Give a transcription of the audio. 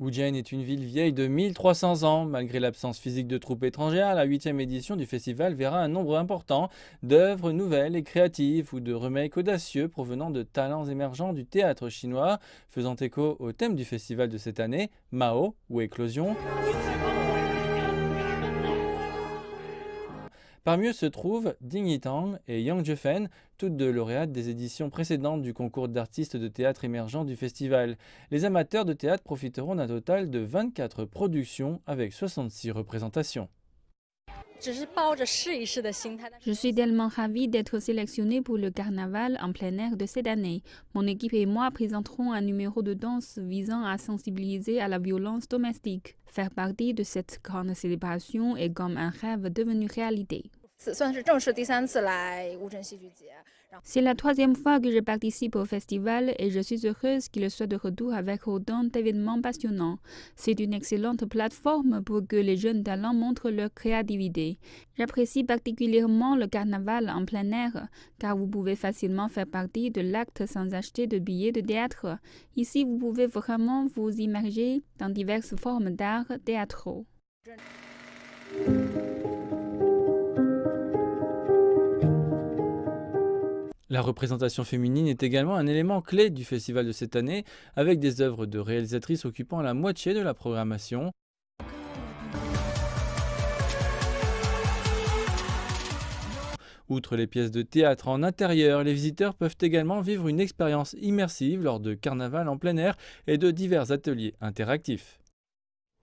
Wujian est une ville vieille de 1300 ans. Malgré l'absence physique de troupes étrangères, la 8e édition du festival verra un nombre important d'œuvres nouvelles et créatives ou de remakes audacieux provenant de talents émergents du théâtre chinois, faisant écho au thème du festival de cette année, Mao ou Éclosion. Parmi eux se trouvent Ding Yitang et Yang Jufen, toutes deux lauréates des éditions précédentes du concours d'artistes de théâtre émergents du festival. Les amateurs de théâtre profiteront d'un total de 24 productions avec 66 représentations. Je suis tellement ravie d'être sélectionnée pour le carnaval en plein air de cette année. Mon équipe et moi présenterons un numéro de danse visant à sensibiliser à la violence domestique. Faire partie de cette grande célébration est comme un rêve devenu réalité. C'est la troisième fois que je participe au festival et je suis heureuse qu'il soit de retour avec autant d'événements passionnants. C'est une excellente plateforme pour que les jeunes talents montrent leur créativité. J'apprécie particulièrement le carnaval en plein air, car vous pouvez facilement faire partie de l'acte sans acheter de billets de théâtre. Ici, vous pouvez vraiment vous immerger dans diverses formes d'art théâtraux. La représentation féminine est également un élément clé du festival de cette année, avec des œuvres de réalisatrices occupant la moitié de la programmation. Outre les pièces de théâtre en intérieur, les visiteurs peuvent également vivre une expérience immersive lors de carnavals en plein air et de divers ateliers interactifs.